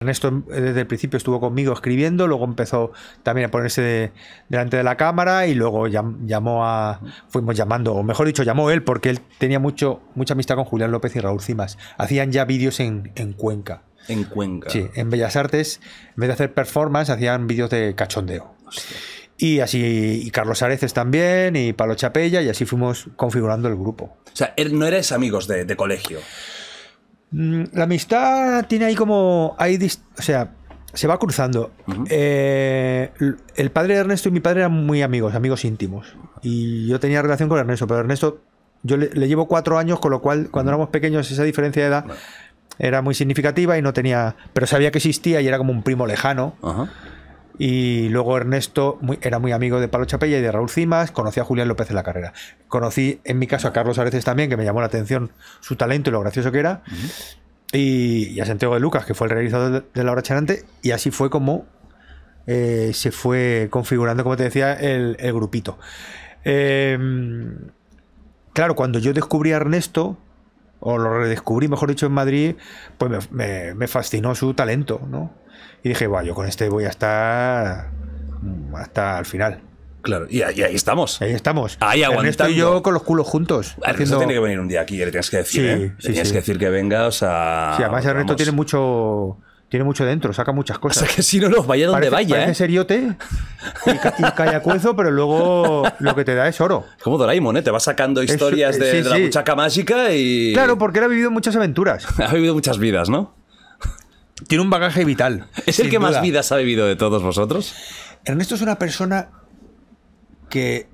Ernesto eh, desde el principio estuvo conmigo escribiendo, luego empezó también a ponerse delante de la cámara y luego llamó a. Fuimos llamando, o mejor dicho, llamó él, porque él tenía mucho, mucha amistad con Julián López y Raúl Cimas. Hacían ya vídeos en, Cuenca. En Cuenca. Sí, en Bellas Artes, en vez de hacer performance, hacían vídeos de cachondeo. Y así, y Carlos Areces también, y Palo Chapella, y así fuimos configurando el grupo. O sea, él no eres amigos de colegio. Mm, la amistad tiene ahí como. Hay o sea, se va cruzando. Eh, el padre de Ernesto y mi padre eran muy amigos, amigos íntimos. Y yo tenía relación con Ernesto, pero Ernesto, yo le, llevo cuatro años, con lo cual cuando éramos pequeños esa diferencia de edad era muy significativa y no tenía. Pero sabía que existía y era como un primo lejano. Y luego Ernesto era muy amigo de Pablo Chapella y de Raúl Cimas, conocí a Julián López en la carrera. Conocí, en mi caso, a Carlos Areces también, que me llamó la atención su talento y lo gracioso que era. y, a Santiago de Lucas, que fue el realizador de, La Hora charante Y así fue como eh, se fue configurando, como te decía, el, grupito. Em, claro, cuando yo descubrí a Ernesto, o lo redescubrí, mejor dicho, en Madrid, pues me, me, fascinó su talento, ¿no? Y dije, bueno, yo con este voy a estar mm, hasta el final. Claro, y ahí, ahí, estamos. Ahí estamos. Ahí aguantando. y yo con los culos juntos. Ernesto tiene que venir un día aquí, le tienes que decir. ¿eh? le tienes que decir que venga, o sea. Sí, además Ernesto resto tiene mucho tiene mucho dentro, saca muchas cosas. O sea que si no los vaya donde parece, vaya. Parece ¿eh? seriote y, callacuezo, pero luego lo que te da es oro. Como Doraemon, ¿eh? Te va sacando historias eh, de, la muchaca mágica y. Claro, porque él ha vivido muchas aventuras. ha vivido muchas vidas, ¿no? Tiene un bagaje vital. ¿Es el que más vidas ha vivido de todos vosotros? Ernesto es una persona que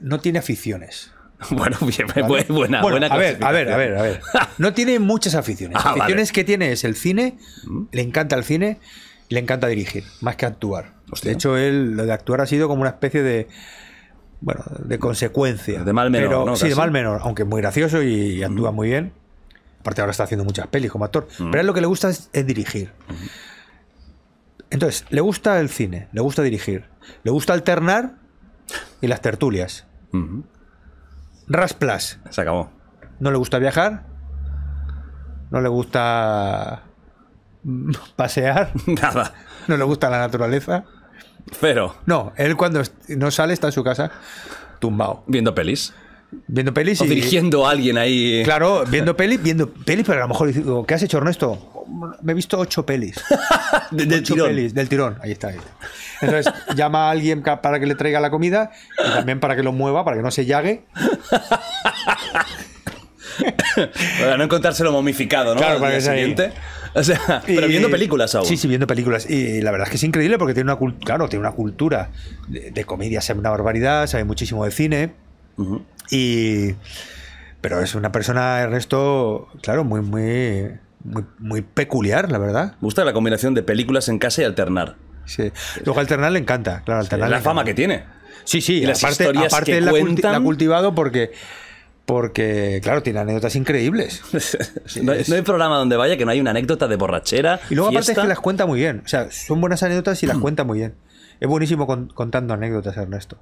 no tiene aficiones. Bueno, bien, buena, A ver, a ver, a ver, a ver. No tiene muchas aficiones. Ah, las aficiones que tiene es el cine, mm. le encanta el cine, le encanta dirigir, más que actuar. De hecho, él, lo de actuar ha sido como una especie de bueno, de consecuencia. De mal menor. Sí, de mal menor, aunque muy gracioso y, mm. actúa muy bien. Aparte ahora está haciendo muchas pelis como actor. Mm. Pero a él lo que le gusta es, dirigir. Entonces, le gusta el cine, le gusta dirigir, le gusta alternar y las tertulias. Rasplas. Se acabó. No le gusta viajar. No le gusta pasear. Nada. No le gusta la naturaleza. Cero. No, él cuando no sale está en su casa tumbado. Viendo pelis. Viendo pelis o dirigiendo a alguien ahí. Claro, viendo pelis, viendo pelis, pero a lo mejor digo, ¿qué has hecho, Ernesto? Me he visto ocho pelis. de, del ocho tirón. Pelis, del tirón, ahí está. Entonces llama a alguien para que le traiga la comida y también para que lo mueva, para que no se llague. para no encontrárselo momificado, ¿no? Claro, para el siguiente. O sea, pero viendo películas ahora Sí, sí, viendo películas. Y la verdad es que es increíble porque tiene una, claro, tiene una cultura de, comedia, sabe una barbaridad, sabe muchísimo de cine. Uh y, pero es una persona, Ernesto claro, muy, muy, muy, peculiar, la verdad. Me gusta la combinación de películas en casa y alternar. Sí. Luego alternar le encanta, claro, alternar. la fama que tiene. Sí, sí, aparte, la, ha cultivado porque porque, claro, tiene anécdotas increíbles. no, hay, programa donde vaya que no hay una anécdota de borrachera. Y luego, aparte, es que las cuenta muy bien. O sea, son buenas anécdotas y las cuenta muy bien. Es buenísimo contando anécdotas, Ernesto.